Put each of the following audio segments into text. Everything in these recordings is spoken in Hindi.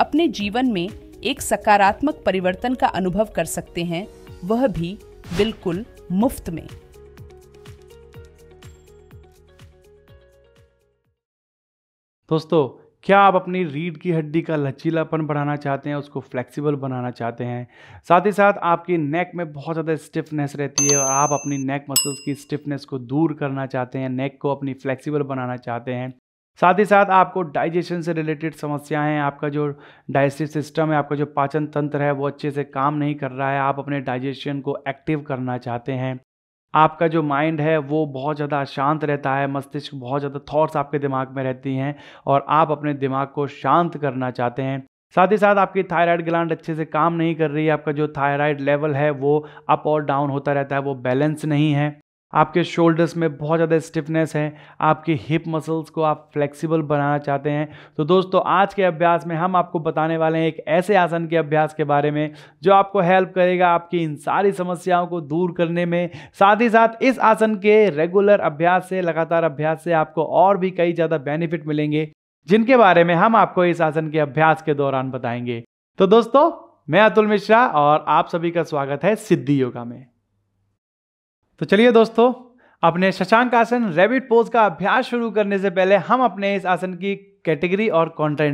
अपने जीवन में एक सकारात्मक परिवर्तन का अनुभव कर सकते हैं वह भी बिल्कुल मुफ्त में दोस्तों क्या आप अपनी रीढ़ की हड्डी का लचीलापन बढ़ाना चाहते हैं उसको फ्लेक्सिबल बनाना चाहते हैं साथ ही साथ आपकी नेक में बहुत ज़्यादा स्टिफनेस रहती है और आप अपनी नेक मसल्स की स्टिफनेस को दूर करना चाहते हैं नेक को अपनी फ्लेक्सिबल बनाना चाहते हैं साथ ही साथ आपको डाइजेशन से रिलेटेड समस्याएं आपका जो डाइजेस्टिव सिस्टम है आपका जो पाचन तंत्र है वो अच्छे से काम नहीं कर रहा है आप अपने डाइजेशन को एक्टिव करना चाहते हैं आपका जो माइंड है वो बहुत ज़्यादा शांत रहता है मस्तिष्क बहुत ज़्यादा थॉट्स आपके दिमाग में रहती हैं और आप अपने दिमाग को शांत करना चाहते हैं साथ ही साथ आपकी थायराइड ग्लैंड अच्छे से काम नहीं कर रही है आपका जो थायराइड लेवल है वो अप और डाउन होता रहता है वो बैलेंस नहीं है आपके शोल्डर्स में बहुत ज़्यादा स्टिफनेस है आपके हिप मसल्स को आप फ्लेक्सिबल बनाना चाहते हैं तो दोस्तों आज के अभ्यास में हम आपको बताने वाले हैं एक ऐसे आसन के अभ्यास के बारे में जो आपको हेल्प करेगा आपकी इन सारी समस्याओं को दूर करने में साथ ही साथ इस आसन के रेगुलर अभ्यास से लगातार अभ्यास से आपको और भी कई ज़्यादा बेनिफिट मिलेंगे जिनके बारे में हम आपको इस आसन के अभ्यास के दौरान बताएंगे तो दोस्तों मैं अतुल मिश्रा और आप सभी का स्वागत है सिद्धि योगा में तो चलिए दोस्तों अपने शशांक आसन रैबिट पोज का अभ्यास शुरू करने से पहले हम अपने इस आसन की कैटेगरी और कॉन्ट्रा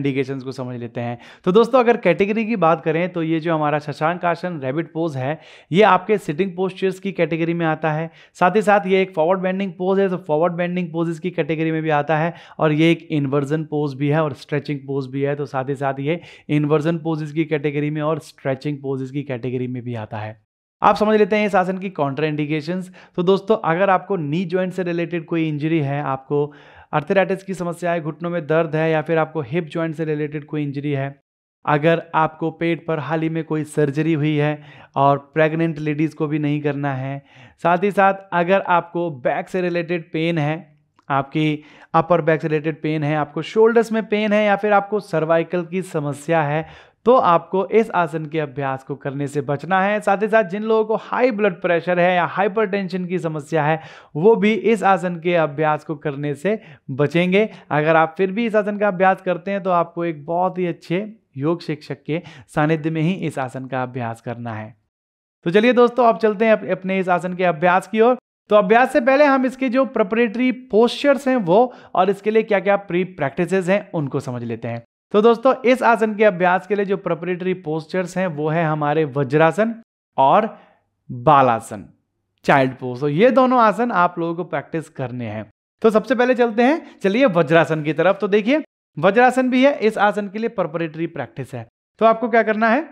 को समझ लेते हैं तो दोस्तों अगर कैटेगरी की बात करें तो ये जो हमारा शशांक आसन रैबिट पोज है ये आपके सिटिंग पोस्चर्स की कैटेगरी में आता है साथ ही साथ ये एक फॉरवर्ड बेंडिंग पोज है तो फॉरवर्ड बेंडिंग पोजेस की कैटेगरी में भी आता है और ये एक इन्वर्जन पोज भी है और स्ट्रेचिंग पोज भी है तो साथ ही साथ ये इन्वर्जन पोजेज की कैटेगरी में और स्ट्रेचिंग पोजेज की कैटेगरी में भी आता है आप समझ लेते हैं इस आसन की काउंटर इंडिकेशन तो दोस्तों अगर आपको नी ज्वाइंट से रिलेटेड कोई इंजरी है आपको अर्थराइटिस की समस्या है घुटनों में दर्द है या फिर आपको हिप ज्वाइंट से रिलेटेड कोई इंजरी है अगर आपको पेट पर हाल ही में कोई सर्जरी हुई है और प्रेग्नेंट लेडीज़ को भी नहीं करना है साथ ही साथ अगर आपको बैक से रिलेटेड पेन है आपकी अपर बैक से रिलेटेड पेन है आपको शोल्डर्स में पेन है या फिर आपको सर्वाइकल की समस्या है तो आपको इस आसन के अभ्यास को करने से बचना है साथ ही साथ जिन लोगों को हाई ब्लड प्रेशर है या हाइपरटेंशन की समस्या है वो भी इस आसन के अभ्यास को करने से बचेंगे अगर आप फिर भी इस आसन का अभ्यास करते हैं तो आपको एक बहुत ही अच्छे योग शिक्षक के सानिध्य में ही इस आसन का अभ्यास करना है तो चलिए दोस्तों आप चलते हैं अपने इस आसन के अभ्यास की ओर तो अभ्यास से पहले हम इसके जो प्रपरेटरी पोस्चर्स हैं वो और इसके लिए क्या क्या प्री प्रैक्टिसेस हैं उनको समझ लेते हैं तो दोस्तों इस आसन के अभ्यास के लिए जो प्रपरेटरी पोस्टर्स हैं वो है हमारे वज्रासन और बालासन चाइल्ड पोज तो ये दोनों आसन आप लोगों को प्रैक्टिस करने हैं तो सबसे पहले चलते हैं चलिए वज्रासन की तरफ तो देखिए वज्रासन भी है इस आसन के लिए प्रपरेटरी प्रैक्टिस है तो आपको क्या करना है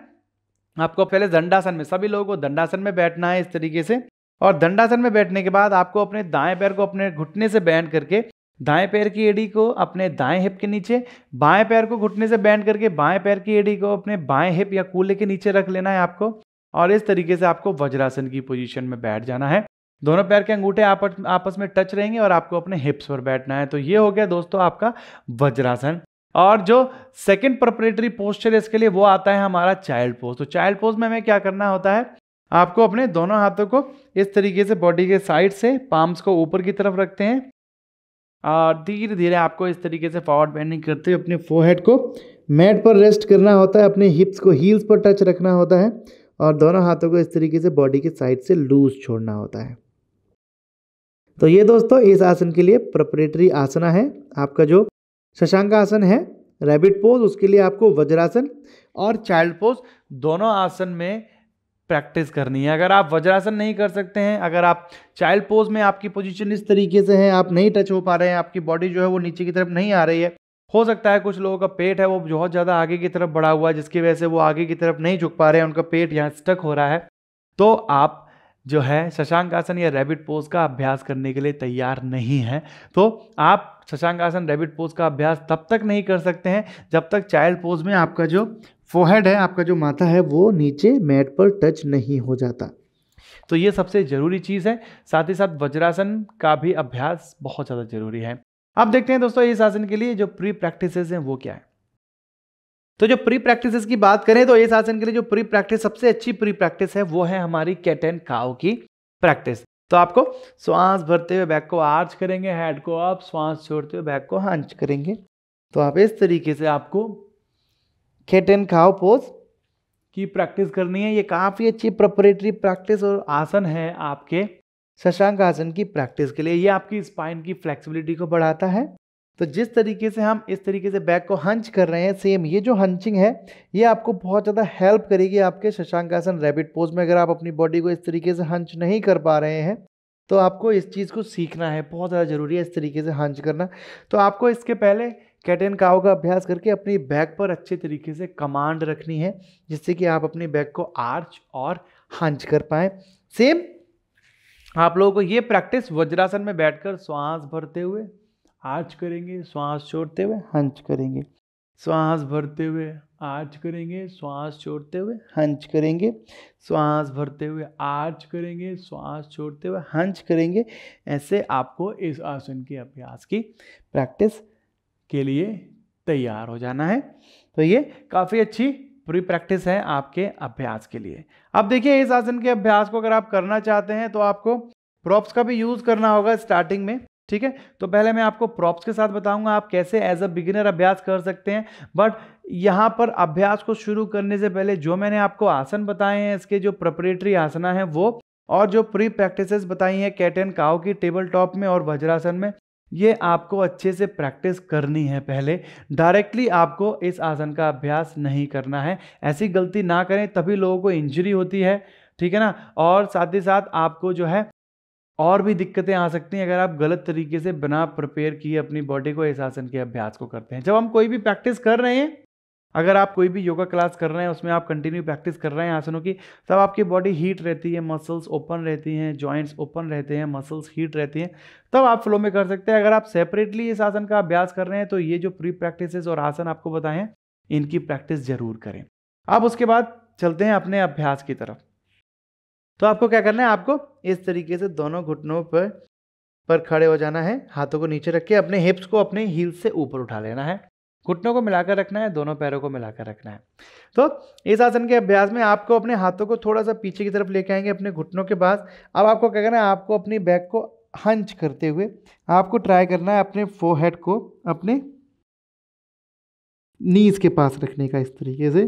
आपको पहले दंडासन में सभी लोगों को दंडासन में बैठना है इस तरीके से और दंडासन में बैठने के बाद आपको अपने दाएं पैर को अपने घुटने से बैंड करके दाएं पैर की एड़ी को अपने दाएं हिप के नीचे बाएं पैर को घुटने से बैंड करके बाएं पैर की एड़ी को अपने बाएं हिप या कूले के नीचे रख लेना है आपको और इस तरीके से आपको वज्रासन की पोजीशन में बैठ जाना है दोनों पैर के अंगूठे आप, आपस में टच रहेंगे और आपको अपने हिप्स पर बैठना है तो ये हो गया दोस्तों आपका वज्रासन और जो सेकेंड प्रपरेटरी पोस्चर है इसके लिए वो आता है हमारा चाइल्ड पोज तो चाइल्ड पोज में हमें क्या करना होता है आपको अपने दोनों हाथों को इस तरीके से बॉडी के साइड से पाम्स को ऊपर की तरफ रखते हैं और धीरे धीरे आपको इस तरीके से फॉरवर्ड बैंडिंग करते हुए अपने फोरहेड को मैट पर रेस्ट करना होता है अपने हिप्स को हील्स पर टच रखना होता है और दोनों हाथों को इस तरीके से बॉडी के साइड से लूज छोड़ना होता है तो ये दोस्तों इस आसन के लिए प्रपरेटरी आसना है आपका जो शशांक आसन है रैबिट पोज उसके लिए आपको वज्रासन और चाइल्ड पोज दोनों आसन में प्रैक्टिस करनी है अगर आप वज्रासन नहीं कर सकते हैं अगर आप चाइल्ड पोज में आपकी पोजीशन इस तरीके से है आप नहीं टच हो पा रहे हैं आपकी बॉडी जो है वो नीचे की तरफ नहीं आ रही है हो सकता है कुछ लोगों का पेट है वो बहुत ज़्यादा आगे की तरफ बढ़ा हुआ है जिसकी वजह से वो आगे की तरफ नहीं झुक पा रहे हैं उनका पेट यहाँ स्टक हो रहा है तो आप जो है शशांक आसन या रैबिट पोज का अभ्यास करने के लिए तैयार नहीं है तो आप शशांक आसन रैबिट पोज का अभ्यास तब तक नहीं कर सकते हैं जब तक चाइल्ड पोज में आपका जो फोहेड है आपका जो माथा है वो नीचे मैट पर टच नहीं हो जाता तो ये सबसे ज़रूरी चीज़ है साथ ही साथ वज्रासन का भी अभ्यास बहुत ज़्यादा ज़रूरी है अब देखते हैं दोस्तों इस आसन के लिए जो प्री प्रैक्टिस हैं वो क्या है तो जो प्री प्रैक्टिस की बात करें तो इस आसन के लिए जो प्री प्रैक्टिस सबसे अच्छी प्री प्रैक्टिस है वो है हमारी कैट एंड काओ की प्रैक्टिस तो आपको श्वास भरते हुए बैक को आर्च करेंगे हेड को आप श्वास छोड़ते हुए बैक को हंच करेंगे तो आप इस तरीके से आपको खेट एंड खाओ पोज की प्रैक्टिस करनी है ये काफ़ी अच्छी प्रपरेटरी प्रैक्टिस और आसन है आपके शशांक आसन की प्रैक्टिस के लिए ये आपकी स्पाइन की फ्लेक्सिबिलिटी को बढ़ाता है तो जिस तरीके से हम इस तरीके से बैक को हंच कर रहे हैं सेम ये जो हंचिंग है ये आपको बहुत ज़्यादा हेल्प करेगी आपके शशांक आसन रैबिट पोज में अगर आप अपनी बॉडी को इस तरीके से हंच नहीं कर पा रहे हैं तो आपको इस चीज़ को सीखना है बहुत ज़्यादा ज़रूरी है इस तरीके से हंच करना तो आपको इसके पहले कैटेन एंड काओ का अभ्यास करके अपनी बैक पर अच्छे तरीके से कमांड रखनी है जिससे कि आप अपने बैक को आर्च और हंच कर पाए सेम आप लोगों को ये प्रैक्टिस वज्रासन में बैठकर श्वास भरते हुए आर्च करेंगे श्वास छोड़ते हुए हंच करेंगे श्वास भरते हुए आर्च करेंगे श्वास छोड़ते हुए हंच करेंगे श्वास भरते हुए आर्च करेंगे श्वास छोड़ते हुए हंच करेंगे ऐसे आपको इस आसन के अभ्यास की प्रैक्टिस के लिए तैयार हो जाना है तो ये काफ़ी अच्छी प्री प्रैक्टिस है आपके अभ्यास के लिए अब देखिए इस आसन के अभ्यास को अगर आप करना चाहते हैं तो आपको प्रॉप्स का भी यूज़ करना होगा स्टार्टिंग में ठीक है तो पहले मैं आपको प्रॉप्स के साथ बताऊंगा आप कैसे एज अ बिगिनर अभ्यास कर सकते हैं बट यहाँ पर अभ्यास को शुरू करने से पहले जो मैंने आपको आसन बताए हैं इसके जो प्रपरेटरी आसना है वो और जो प्री प्रैक्टिसेस बताई हैं कैट एंड काओ की टेबल टॉप में और वज्रासन में ये आपको अच्छे से प्रैक्टिस करनी है पहले डायरेक्टली आपको इस आसन का अभ्यास नहीं करना है ऐसी गलती ना करें तभी लोगों को इंजरी होती है ठीक है ना और साथ ही साथ आपको जो है और भी दिक्कतें आ सकती हैं अगर आप गलत तरीके से बिना प्रिपेयर किए अपनी बॉडी को इस आसन के अभ्यास को करते हैं जब हम कोई भी प्रैक्टिस कर रहे हैं अगर आप कोई भी योगा क्लास कर रहे हैं उसमें आप कंटिन्यू प्रैक्टिस कर रहे हैं आसनों की तब आपकी बॉडी हीट रहती है मसल्स ओपन रहती हैं जॉइंट्स ओपन रहते हैं मसल्स हीट रहती हैं तब आप फ्लो में कर सकते हैं अगर आप सेपरेटली इस आसन का अभ्यास कर रहे हैं तो ये जो प्री प्रैक्टिसेस और आसन आपको बताएं इनकी प्रैक्टिस ज़रूर करें अब उसके बाद चलते हैं अपने अभ्यास की तरफ तो आपको क्या करना है आपको इस तरीके से दोनों घुटनों पर पर खड़े हो जाना है हाथों को नीचे रख के अपने हिप्स को अपने हील से ऊपर उठा लेना है घुटनों को मिलाकर रखना है दोनों पैरों को मिलाकर रखना है तो इस आसन के अभ्यास में आपको अपने हाथों को थोड़ा सा पीछे की तरफ लेके आएंगे अपने घुटनों के पास अब आपको क्या करना है आपको अपनी बैक को हंच करते हुए आपको ट्राई करना है अपने फोहेड को अपने नीज के पास रखने का इस तरीके से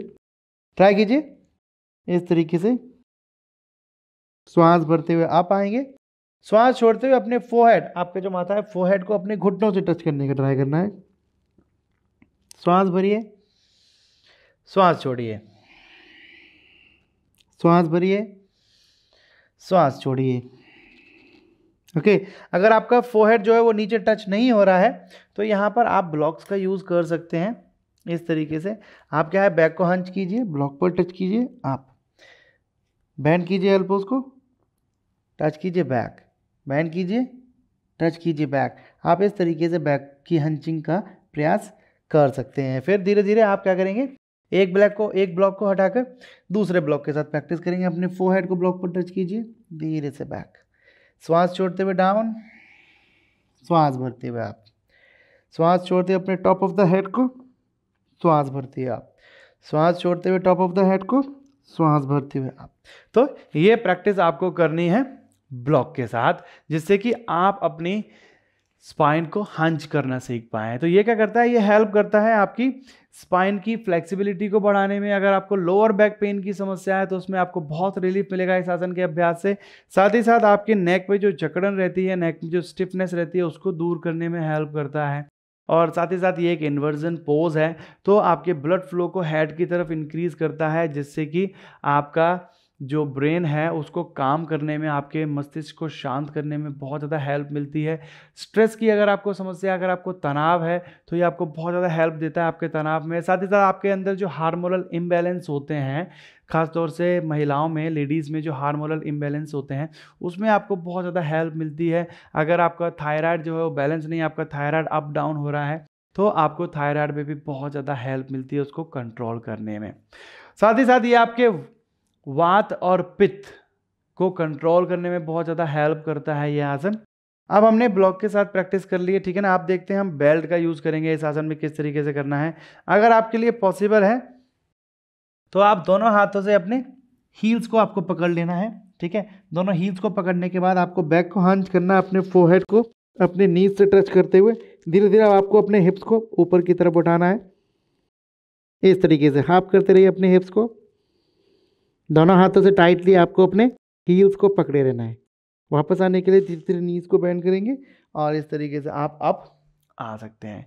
ट्राई कीजिए इस तरीके से श्वास भरते हुए आप आएंगे श्वास छोड़ते हुए अपने फोहेड आपके जो माथा है फोहेड को अपने घुटनों से टच करने का ट्राई करना है श्वास भरिए श्वास छोड़िए श्वास भरिए श्वास छोड़िए ओके okay, अगर आपका फोहेड जो है वो नीचे टच नहीं हो रहा है तो यहाँ पर आप ब्लॉक्स का यूज़ कर सकते हैं इस तरीके से आप क्या है बैक को हंच कीजिए ब्लॉक पर टच कीजिए आप बैंड कीजिए एल्पोज को टच कीजिए बैक बैंड कीजिए टच कीजिए बैक आप इस तरीके से बैक की हंचिंग का प्रयास कर सकते हैं फिर धीरे धीरे आप क्या करेंगे एक ब्लैक को एक ब्लॉक को हटाकर दूसरे ब्लॉक के साथ प्रैक्टिस करेंगे अपने फो हेड को ब्लॉक पर टच कीजिए धीरे से बैक श्वास छोड़ते हुए डाउन श्वास भरते हुए आप श्वास छोड़ते हुए अपने टॉप ऑफ द हेड को श्वास भरती है आप श्वास छोड़ते हुए टॉप ऑफ द हेड को श्वास भरते हुए आप तो ये प्रैक्टिस आपको करनी है ब्लॉक के साथ जिससे कि आप अपनी स्पाइन को हंच करना सीख पाए तो ये क्या करता है ये हेल्प करता है आपकी स्पाइन की फ्लेक्सिबिलिटी को बढ़ाने में अगर आपको लोअर बैक पेन की समस्या है तो उसमें आपको बहुत रिलीफ मिलेगा इस आसन के अभ्यास से साथ ही साथ आपके नेक पे जो जकड़न रहती है नेक में जो स्टिफनेस रहती है उसको दूर करने में हेल्प करता है और साथ ही साथ ये एक इन्वर्जन पोज है तो आपके ब्लड फ्लो को हेड की तरफ इंक्रीज़ करता है जिससे कि आपका जो ब्रेन है उसको काम करने में आपके मस्तिष्क को शांत करने में बहुत ज़्यादा हेल्प मिलती है स्ट्रेस की अगर आपको समस्या अगर आपको तनाव है तो ये आपको बहुत ज़्यादा हेल्प देता है आपके तनाव में साथ ही साथ आपके अंदर जो हार्मोनल इम्बेलेंस होते हैं खासतौर से महिलाओं में लेडीज़ में जो हार्मोनल इम्बेलेंस होते हैं उसमें आपको बहुत ज़्यादा हेल्प मिलती है अगर आपका थायराइड जो है वो बैलेंस नहीं आपका थायराइड अप डाउन हो रहा है तो आपको थायराइड में भी बहुत ज़्यादा हेल्प मिलती है उसको कंट्रोल करने में साथ ही साथ ये आपके वात और पित्त को कंट्रोल करने में बहुत ज़्यादा हेल्प करता है ये आसन अब हमने ब्लॉक के साथ प्रैक्टिस कर ली है ठीक है ना आप देखते हैं हम बेल्ट का यूज़ करेंगे इस आसन में किस तरीके से करना है अगर आपके लिए पॉसिबल है तो आप दोनों हाथों से अपने हील्स को आपको पकड़ लेना है ठीक है दोनों हील्स को पकड़ने के बाद आपको बैक को हंच करना है अपने फोरहेड को अपने नीज से टच करते हुए धीरे धीरे आपको अपने हिप्स को ऊपर की तरफ उठाना है इस तरीके से हाफ करते रहिए अपने हिप्स को दोनों हाथों से टाइटली आपको अपने हील्स को पकड़े रहना है वापस आने के लिए धीरे धीरे नीज को बैंड करेंगे और इस तरीके से आप अप आ सकते हैं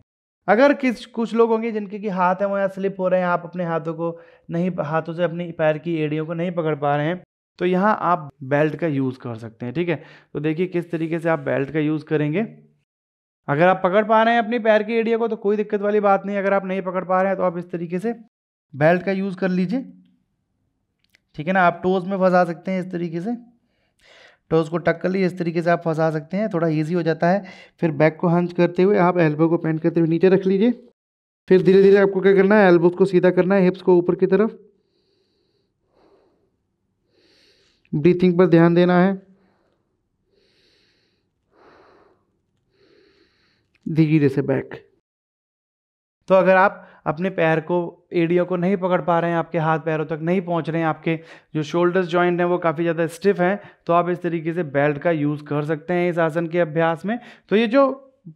अगर किस कुछ लोग होंगे जिनके कि हाथ हैं वो यहाँ स्लिप हो रहे हैं आप अपने हाथों को नहीं हाथों से अपने पैर की एड़ियों को नहीं पकड़ पा रहे हैं तो यहाँ आप बेल्ट का यूज़ कर सकते हैं ठीक है तो देखिए किस तरीके से आप बेल्ट का यूज़ करेंगे अगर आप पकड़ पा रहे हैं अपनी पैर की एड़ियों को तो कोई दिक्कत वाली बात नहीं अगर आप नहीं पकड़ पा रहे हैं तो आप इस तरीके से बेल्ट का यूज़ कर लीजिए ठीक है ना आप टोज़ में फंसा सकते हैं इस तरीके से टोज़ को टक कर लिए इस तरीके से आप फंसा सकते हैं थोड़ा ईजी हो जाता है फिर बैक को हंच करते हुए आप एल्बो को पेंट करते हुए नीचे रख लीजिए फिर धीरे धीरे आपको क्या करना है एल्बोज को सीधा करना है हिप्स को ऊपर की तरफ ब्रीथिंग पर ध्यान देना है धीरे से बैक तो अगर आप अपने पैर को एडियो को नहीं पकड़ पा रहे हैं आपके हाथ पैरों तक नहीं पहुंच रहे हैं आपके जो शोल्डर्स जॉइंट हैं वो काफ़ी ज़्यादा स्टिफ हैं तो आप इस तरीके से बेल्ट का यूज़ कर सकते हैं इस आसन के अभ्यास में तो ये जो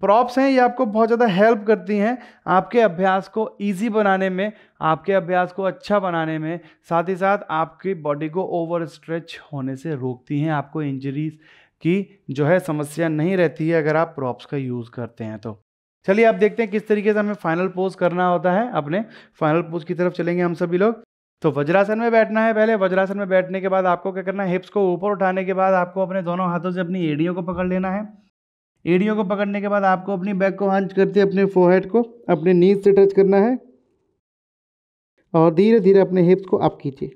प्रॉप्स हैं ये आपको बहुत ज़्यादा हेल्प करती हैं आपके अभ्यास को ईजी बनाने में आपके अभ्यास को अच्छा बनाने में साथ ही साथ आपकी बॉडी को ओवर स्ट्रेच होने से रोकती हैं आपको इंजरीज की जो है समस्या नहीं रहती है अगर आप प्रॉप्स का यूज़ करते हैं तो चलिए आप देखते हैं किस तरीके से हमें फाइनल पोज करना होता है अपने फाइनल पोज की तरफ चलेंगे हम सभी लोग तो वज्रासन में बैठना है पहले वज्रासन में बैठने के बाद आपको क्या करना है हिप्स को ऊपर उठाने के बाद आपको अपने दोनों हाथों से अपनी एड़ियों को पकड़ लेना है एड़ियों को पकड़ने के बाद आपको अपनी बैक को हंच करते अपने फोहेड को अपने नीज से टच करना है और धीरे धीरे अपने हिप्स को अप कीजिए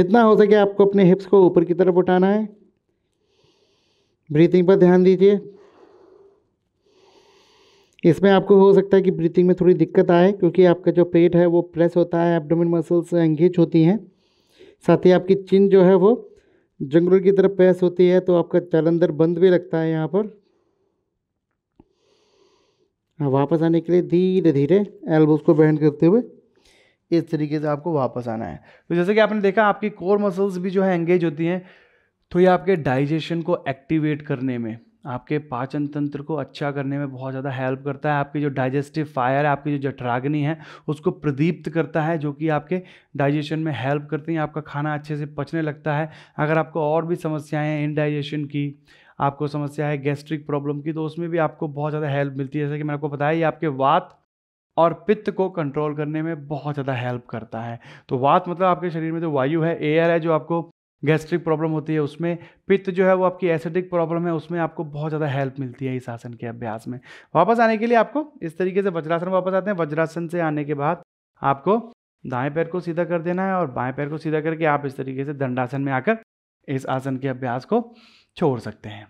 जितना हो सके आपको अपने हिप्स को ऊपर की तरफ उठाना है ब्रीथिंग पर ध्यान दीजिए इसमें आपको हो सकता है कि ब्रीथिंग में थोड़ी दिक्कत आए क्योंकि आपका जो पेट है वो प्रेस होता है एब्डोमिन मसल्स एंगेज होती हैं साथ ही आपकी चिन जो है वो जंगलों की तरफ प्रेस होती है तो आपका चलंदर बंद भी लगता है यहाँ पर वापस आने के लिए धीरे धीरे एल्बोज को बैंड करते हुए इस तरीके से आपको वापस आना है तो जैसे कि आपने देखा आपकी कोर मसल्स भी जो है एंगेज होती हैं तो ये आपके डाइजेशन को एक्टिवेट करने में आपके पाचन तंत्र को अच्छा करने में बहुत ज़्यादा हेल्प करता है आपकी जो डाइजेस्टिव फायर है आपकी जो जठराग्नि है उसको प्रदीप्त करता है जो कि आपके डाइजेशन में हेल्प करती हैं आपका खाना अच्छे से पचने लगता है अगर आपको और भी समस्याएं इनडाइजेशन की आपको समस्या है गैस्ट्रिक प्रॉब्लम की तो उसमें भी आपको बहुत ज़्यादा हेल्प मिलती है जैसे कि मैंने आपको बताया ये आपके वात और पित्त को कंट्रोल करने में बहुत ज़्यादा हेल्प करता है तो वात मतलब आपके शरीर में जो वायु है एयर है जो आपको गैस्ट्रिक प्रॉब्लम होती है उसमें पित्त जो है वो आपकी एसिडिक प्रॉब्लम है उसमें आपको बहुत ज़्यादा हेल्प मिलती है इस आसन के अभ्यास में वापस आने के लिए आपको इस तरीके से वज्रासन वापस आते हैं वज्रासन से आने के बाद आपको दाएं पैर को सीधा कर देना है और बाएं पैर को सीधा करके आप इस तरीके से दंडासन में आकर इस आसन के अभ्यास को छोड़ सकते हैं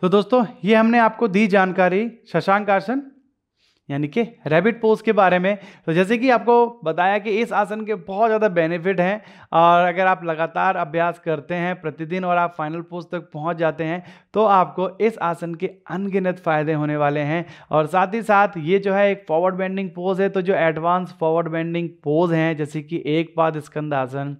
तो दोस्तों ये हमने आपको दी जानकारी शशांक आसन यानी कि रैबिट पोज के बारे में तो जैसे कि आपको बताया कि इस आसन के बहुत ज़्यादा बेनिफिट हैं और अगर आप लगातार अभ्यास करते हैं प्रतिदिन और आप फाइनल पोज तक पहुंच जाते हैं तो आपको इस आसन के अनगिनत फ़ायदे होने वाले हैं और साथ ही साथ ये जो है एक फॉरवर्ड बेंडिंग पोज है तो जो एडवांस फॉरवर्ड बेंडिंग पोज हैं जैसे कि एक पाद स्कंद आसन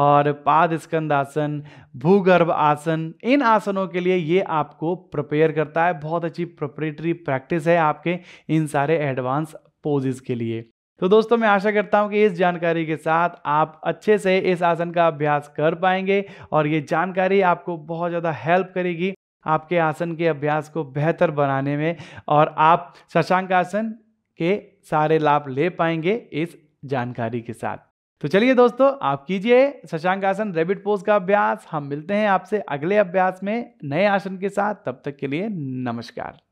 और पाद स्कंद आसन भूगर्भ आसन इन आसनों के लिए ये आपको प्रिपेयर करता है बहुत अच्छी प्रिपरेटरी प्रैक्टिस है आपके इन सारे एडवांस पोजेस के लिए तो दोस्तों मैं आशा करता हूं कि इस जानकारी के साथ आप अच्छे से इस आसन का अभ्यास कर पाएंगे और ये जानकारी आपको बहुत ज़्यादा हेल्प करेगी आपके आसन के अभ्यास को बेहतर बनाने में और आप शशांक आसन के सारे लाभ ले पाएंगे इस जानकारी के साथ तो चलिए दोस्तों आप कीजिए शशांक आसन रेबिट पोज का अभ्यास हम मिलते हैं आपसे अगले अभ्यास में नए आसन के साथ तब तक के लिए नमस्कार